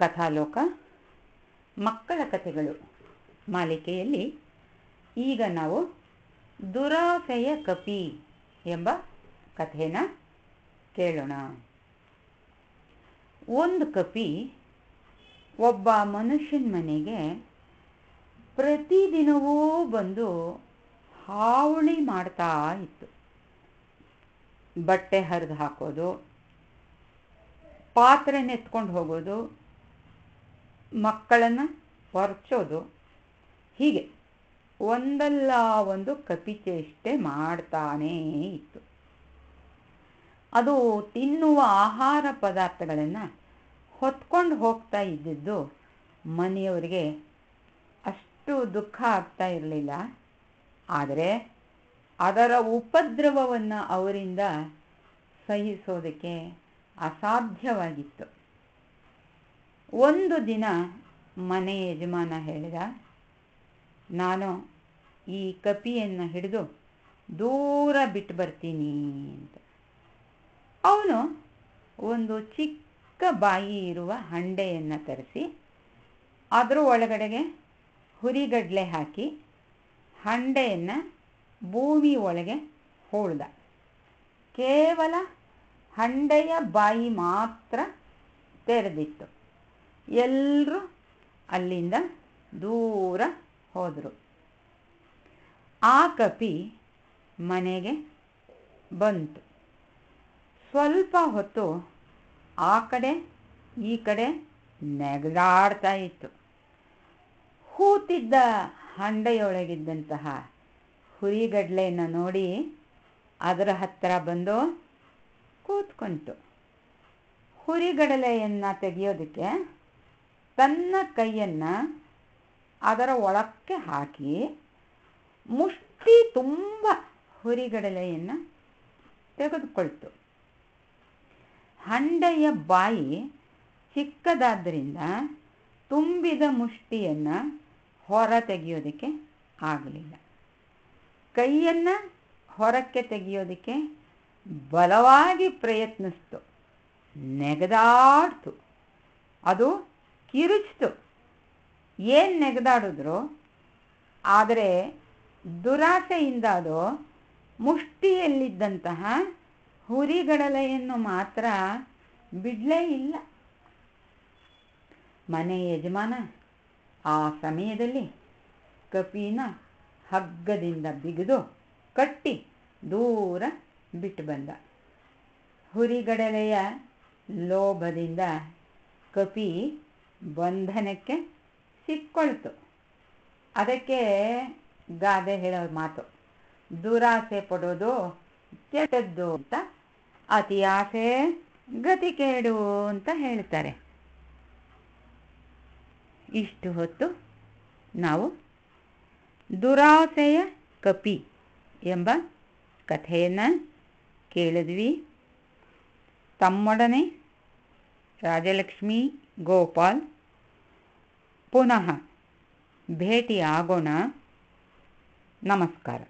ಕಥಾಲೋಕ ಮಕ್ಕಳ ಕಥೆಗಳು ಮಾಲಿಕೆಯಲ್ಲಿ ಈಗ ನಾವು ದುರಾಸೆಯ ಕಪಿ ಎಂಬ ಕಥೆನ ಕೇಳೋಣ ಒಂದು ಕಪಿ ಒಬ್ಬ ಮನುಷ್ಯನ ಮನೆಗೆ ಪ್ರತಿದಿನವೂ ಬಂದು ಹಾವಳಿ ಮಾಡ್ತಾ ಇತ್ತು ಬಟ್ಟೆ ಹರಿದು ಹಾಕೋದು ಪಾತ್ರೆ ನೆತ್ಕೊಂಡು ಹೋಗೋದು ಮಕ್ಕಳನ್ನು ಹೊರಚೋದು ಹೀಗೆ ಒಂದಲ್ಲ ಒಂದು ಕಪಿಚೇಷ್ಟೆ ಮಾಡ್ತಾನೇ ಇತ್ತು ಅದು ತಿನ್ನುವ ಆಹಾರ ಪದಾರ್ಥಗಳನ್ನು ಹೊತ್ಕೊಂಡು ಹೋಗ್ತಾ ಇದ್ದಿದ್ದು ಮನೆಯವರಿಗೆ ಅಷ್ಟು ದುಃಖ ಆಗ್ತಾ ಇರಲಿಲ್ಲ ಆದರೆ ಅದರ ಉಪದ್ರವವನ್ನು ಅವರಿಂದ ಸಹಿಸೋದಕ್ಕೆ ಅಸಾಧ್ಯವಾಗಿತ್ತು ಒಂದು ದಿನ ಮನೆ ಯಜಮಾನ ಹೇಳಿದ ನಾನು ಈ ಕಪಿಯನ್ನು ಹಿಡಿದು ದೂರ ಬಿಟ್ಟು ಬರ್ತೀನಿ ಅಂತ ಅವನು ಒಂದು ಚಿಕ್ಕ ಬಾಯಿ ಇರುವ ಹಂಡೆಯನ್ನು ತರಿಸಿ ಅದರ ಒಳಗಡೆಗೆ ಹುರಿಗಡಲೆ ಹಾಕಿ ಹಂಡೆಯನ್ನು ಭೂಮಿ ಒಳಗೆ ಹೋಳ್ದ ಕೇವಲ ಹಂಡೆಯ ಬಾಯಿ ಮಾತ್ರ ತೆರೆದಿತ್ತು ಎಲ್ಲರೂ ಅಲ್ಲಿಂದ ದೂರ ಹೋದರು ಆ ಕಪಿ ಮನೆಗೆ ಬಂತು ಸ್ವಲ್ಪ ಹೊತ್ತು ಆ ಕಡೆ ಈ ಕಡೆ ನೆಗದಾಡ್ತಾ ಇತ್ತು ಹೂತಿದ್ದ ಹಂಡೆಯೊಳಗಿದ್ದಂತಹ ಹುರಿಗಡ್ಲೆಯನ್ನು ನೋಡಿ ಅದರ ಹತ್ತಿರ ಬಂದು ಕೂತ್ಕೊಂತು ಹುರಿಗಡಲೆಯನ್ನು ತೆಗೆಯೋದಕ್ಕೆ ತನ್ನ ಕೈಯನ್ನು ಅದರ ಒಳಕ್ಕೆ ಹಾಕಿ ಮುಷ್ಟಿ ತುಂಬ ಹುರಿಗಡಲೆಯನ್ನು ತೆಗೆದುಕೊಳ್ತು ಹಂಡೆಯ ಬಾಯಿ ಚಿಕ್ಕದಾದ್ದರಿಂದ ತುಂಬಿದ ಮುಷ್ಟಿಯನ್ನು ಹೊರ ತೆಗೆಯೋದಕ್ಕೆ ಆಗಲಿಲ್ಲ ಕೈಯನ್ನು ಹೊರಕ್ಕೆ ತೆಗೆಯೋದಕ್ಕೆ ಬಲವಾಗಿ ಪ್ರಯತ್ನಿಸ್ತು ನೆಗೆದಾಡ್ತು ಅದು ಕಿರುಚಿತು ಏನು ನೆಗೆದಾಡಿದ್ರು ಆದರೆ ದುರಾಸೆಯಿಂದ ಅದು ಮುಷ್ಟಿಯಲ್ಲಿದ್ದಂತಹ ಹುರಿಗಡಲೆಯನ್ನು ಮಾತ್ರ ಬಿಡಲೇ ಇಲ್ಲ ಮನೆ ಯಜಮಾನ ಆ ಸಮಯದಲ್ಲಿ ಕಪಿನ ಹಗ್ಗದಿಂದ ಬಿಗಿದು ಕಟ್ಟಿ ದೂರ ಬಿಟ್ಟು ಬಂದ ಹುರಿಗಡಲೆಯ ಲೋಭದಿಂದ ಕಪಿ ಬಂಧನಕ್ಕೆ ಸಿಕ್ಕೊಳ್ತು ಅದಕ್ಕೆ ಗಾದೆ ಹೇಳೋ ಮಾತು ದುರಾಸೆ ಪಡೋದು ಕೆಟ್ಟದ್ದು ಅಂತ ಅತಿ ಆಸೆ ಗತಿ ಕೇಡು ಅಂತ ಹೇಳ್ತಾರೆ ಇಷ್ಟು ಹೊತ್ತು ನಾವು ದುರಾಸೆಯ ಕಪಿ ಎಂಬ ಕಥೆಯನ್ನು ಕೇಳಿದ್ವಿ ತಮ್ಮೊಡನೆ ರಾಜಲಕ್ಷ್ಮಿ ಗೋಪಾಲ್ ಪುನಃ ಭೇಟಿಯಾಗೋಣ ನಮಸ್ಕಾರ